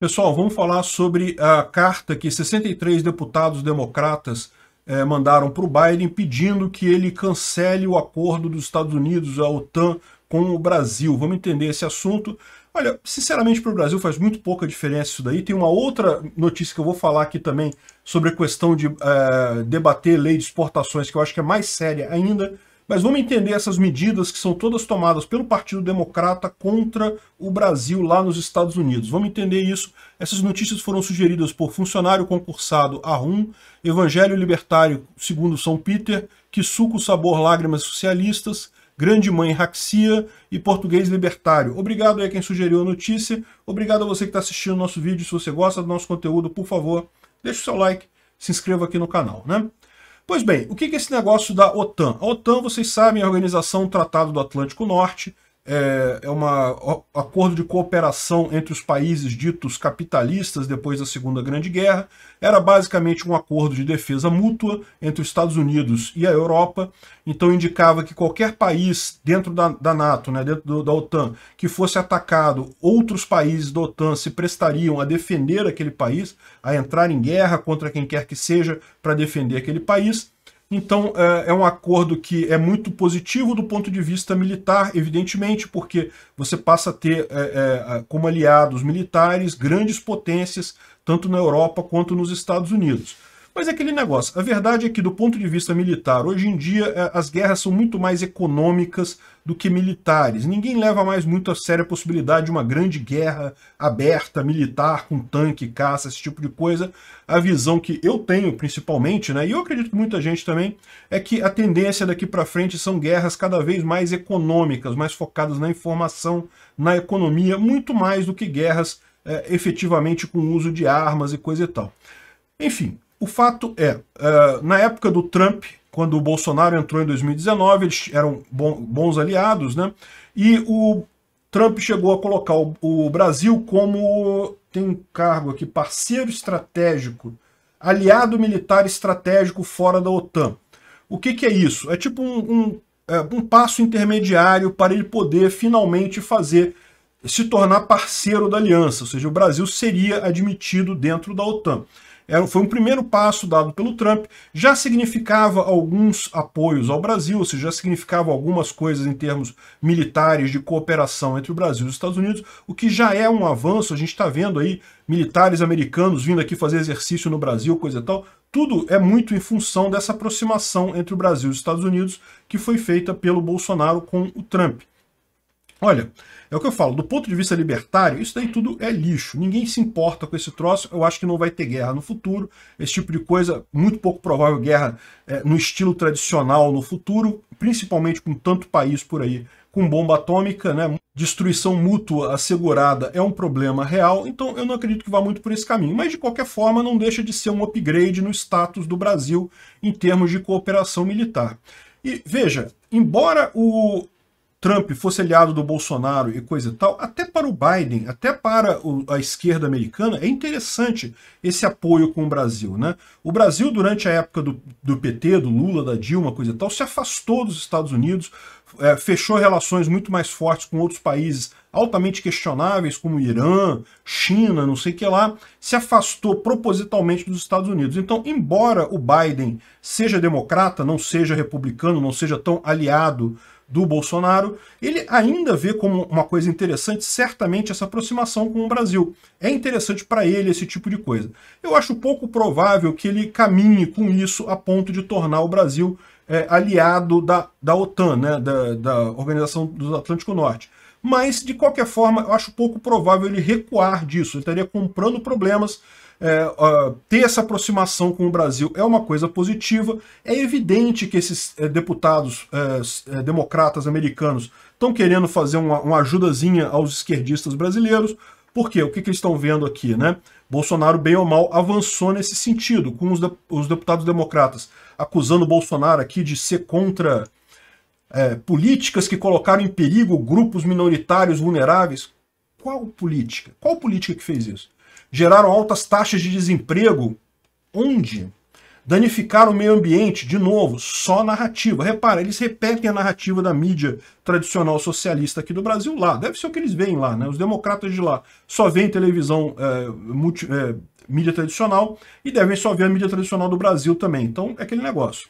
Pessoal, vamos falar sobre a carta que 63 deputados democratas eh, mandaram para o Biden pedindo que ele cancele o acordo dos Estados Unidos, a OTAN, com o Brasil. Vamos entender esse assunto. Olha, sinceramente, para o Brasil faz muito pouca diferença isso daí. Tem uma outra notícia que eu vou falar aqui também sobre a questão de eh, debater lei de exportações, que eu acho que é mais séria ainda. Mas vamos entender essas medidas que são todas tomadas pelo Partido Democrata contra o Brasil lá nos Estados Unidos. Vamos entender isso. Essas notícias foram sugeridas por funcionário concursado Arum, Evangelho Libertário segundo São Peter, Que Suco Sabor Lágrimas Socialistas, Grande Mãe Raxia e Português Libertário. Obrigado a quem sugeriu a notícia. Obrigado a você que está assistindo o nosso vídeo. Se você gosta do nosso conteúdo, por favor, deixe o seu like, se inscreva aqui no canal. Né? Pois bem, o que é esse negócio da OTAN? A OTAN, vocês sabem, é a Organização Tratado do Atlântico Norte, é, é um acordo de cooperação entre os países ditos capitalistas depois da Segunda Grande Guerra. Era basicamente um acordo de defesa mútua entre os Estados Unidos e a Europa. Então indicava que qualquer país dentro da, da NATO, né, dentro do, da OTAN, que fosse atacado, outros países da OTAN se prestariam a defender aquele país, a entrar em guerra contra quem quer que seja para defender aquele país. Então, é, é, um acordo que é muito positivo do ponto de vista militar, evidentemente, porque você passa a ter é, é, como aliados militares grandes potências, tanto na Europa quanto nos Estados Unidos. Mas é aquele negócio. A verdade é que, do ponto de vista militar, hoje em dia é, as guerras são muito mais econômicas do que militares. Ninguém leva mais muito a sério a possibilidade de uma grande guerra aberta, militar, com tanque, caça, esse tipo de coisa. A visão que eu tenho, principalmente, né, e eu acredito que muita gente também, é que a tendência daqui para frente são guerras cada vez mais econômicas, mais focadas na informação, na economia, muito mais do que guerras é, efetivamente com uso de armas e coisa e tal. Enfim, o fato é, eh, na época do Trump, quando o Bolsonaro entrou em 2019, eles eram bons aliados, né? E o Trump chegou a colocar o Brasil como, tem um cargo aqui, parceiro estratégico, aliado militar estratégico fora da OTAN. O que, que é isso? É tipo um, um, eh, um passo intermediário para ele poder finalmente fazer se tornar parceiro da aliança, ou seja, o Brasil seria admitido dentro da OTAN. Era, foi um primeiro passo dado pelo Trump, já significava alguns apoios ao Brasil, ou seja, já significava algumas coisas em termos militares de cooperação entre o Brasil e os Estados Unidos, o que já é um avanço, a gente está vendo aí militares americanos vindo aqui fazer exercício no Brasil, coisa e tal, tudo é muito em função dessa aproximação entre o Brasil e os Estados Unidos que foi feita pelo Bolsonaro com o Trump. Olha, é o que eu falo, do ponto de vista libertário, isso daí tudo é lixo. Ninguém se importa com esse troço, eu acho que não vai ter guerra no futuro. Esse tipo de coisa, muito pouco provável guerra é, no estilo tradicional no futuro, principalmente com tanto país por aí com bomba atômica, né? Destruição mútua assegurada é um problema real, então eu não acredito que vá muito por esse caminho. Mas, de qualquer forma, não deixa de ser um upgrade no status do Brasil em termos de cooperação militar. E veja, embora o Trump fosse aliado do Bolsonaro e coisa e tal, até para o Biden, até para o, a esquerda americana, é interessante esse apoio com o Brasil. Né? O Brasil, durante a época do, do PT, do Lula, da Dilma, coisa e tal, se afastou dos Estados Unidos, é, fechou relações muito mais fortes com outros países altamente questionáveis, como Irã, China, não sei o que lá, se afastou propositalmente dos Estados Unidos. Então, embora o Biden seja democrata, não seja republicano, não seja tão aliado do Bolsonaro, ele ainda vê como uma coisa interessante, certamente, essa aproximação com o Brasil. É interessante para ele esse tipo de coisa. Eu acho pouco provável que ele caminhe com isso a ponto de tornar o Brasil é, aliado da, da OTAN, né, da, da Organização do Atlântico Norte. Mas, de qualquer forma, eu acho pouco provável ele recuar disso. Ele estaria comprando problemas é, uh, ter essa aproximação com o Brasil é uma coisa positiva. É evidente que esses é, deputados é, é democratas americanos estão querendo fazer uma, uma, ajudazinha aos esquerdistas brasileiros. porque O que, que eles estão vendo aqui, né? Bolsonaro, bem ou mal, avançou nesse sentido, com os, de, os deputados democratas acusando Bolsonaro aqui de ser contra é, políticas que colocaram em perigo grupos minoritários vulneráveis. Qual política? Qual política que fez isso? geraram altas taxas de desemprego. Onde? Danificaram o meio ambiente, de novo, só narrativa. Repara, eles repetem a narrativa da mídia tradicional socialista aqui do Brasil lá. Deve ser o que eles veem lá, né? Os democratas de lá só veem televisão, é, multi, é, mídia tradicional, e devem só ver a mídia tradicional do Brasil também. Então, é aquele negócio.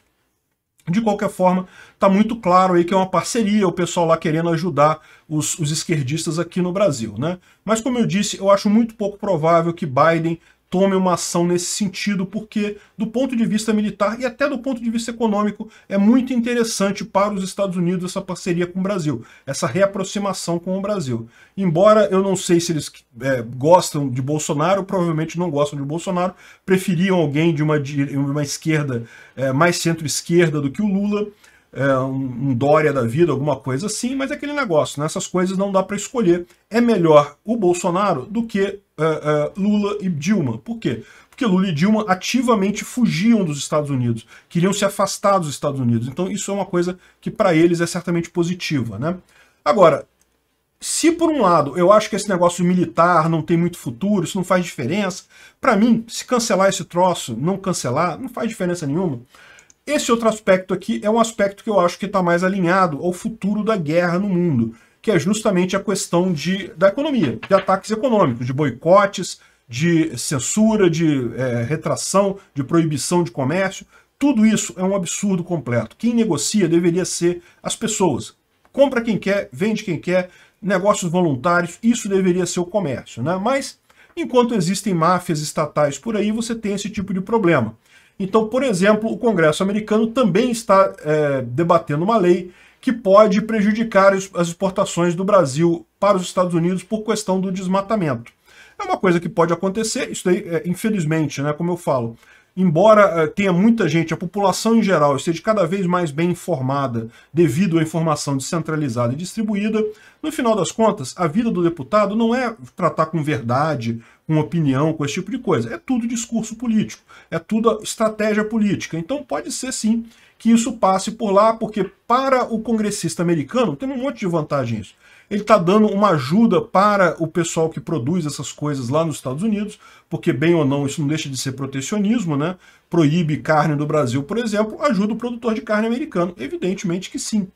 De qualquer forma, está muito claro aí que é uma parceria, o pessoal lá querendo ajudar os, os, esquerdistas aqui no Brasil. Né? Mas como eu disse, eu acho muito pouco provável que Biden tome uma ação nesse sentido, porque do ponto de vista militar e até do ponto de vista econômico é muito interessante para os Estados Unidos essa parceria com o Brasil, essa reaproximação com o Brasil. Embora eu não sei se eles é, gostam de Bolsonaro, provavelmente não gostam de Bolsonaro, preferiam alguém de uma, de uma esquerda é, mais centro-esquerda do que o Lula, é, um, um Dória da vida, alguma coisa assim, mas é aquele negócio, né? essas coisas não dá para escolher. É melhor o Bolsonaro do que uh, uh, Lula e Dilma. Por quê? Porque Lula e Dilma ativamente fugiam dos Estados Unidos, queriam se afastar dos Estados Unidos. Então isso é uma coisa que para eles é certamente positiva. Né? Agora, se por um lado eu acho que esse negócio militar não tem muito futuro, isso não faz diferença, para mim, se cancelar esse troço, não cancelar, não faz diferença nenhuma. Esse outro aspecto aqui é um aspecto que eu acho que está mais alinhado ao futuro da guerra no mundo que é justamente a questão de, da economia, de ataques econômicos, de boicotes, de censura, de é, retração, de proibição de comércio. Tudo isso é um absurdo completo. Quem negocia deveria ser as pessoas. Compra quem quer, vende quem quer, negócios voluntários, isso deveria ser o comércio. Né? Mas, enquanto existem máfias estatais por aí, você tem esse tipo de problema. Então, por exemplo, o Congresso americano também está é, debatendo uma lei que pode prejudicar as exportações do Brasil para os Estados Unidos por questão do desmatamento. É uma coisa que pode acontecer, isso daí, é, infelizmente, né, como eu falo, embora é, tenha muita gente, a população em geral esteja cada vez mais bem informada devido à informação descentralizada e distribuída, no final das contas, a vida do deputado não é tratar com verdade com opinião, com esse tipo de coisa. É tudo discurso político, é tudo estratégia política. Então pode ser sim que isso passe por lá, porque para o congressista americano tem um monte de vantagem isso. Ele está dando uma ajuda para o pessoal que produz essas coisas lá nos Estados Unidos, porque, bem ou não, isso não deixa de ser protecionismo, né? Proíbe carne do Brasil, por exemplo, ajuda o produtor de carne americano. Evidentemente que sim.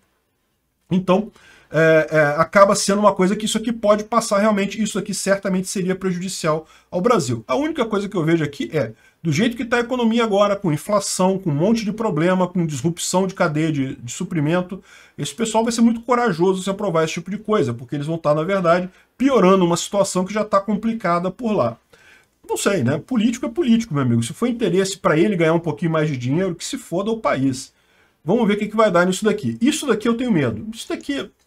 Então, é, é, acaba sendo uma coisa que isso aqui pode passar realmente, isso aqui certamente seria prejudicial ao Brasil. A única coisa que eu vejo aqui é, do jeito que está a economia agora, com inflação, com um monte de problema, com disrupção de cadeia de, de suprimento, esse pessoal vai ser muito corajoso se aprovar esse tipo de coisa, porque eles vão estar, tá, na verdade, piorando uma situação que já está complicada por lá não sei, né? Político é político, meu amigo. Se for interesse para ele ganhar um pouquinho mais de dinheiro, que se foda o país. Vamos ver o que, que vai dar nisso daqui. Isso daqui eu tenho medo. Isso daqui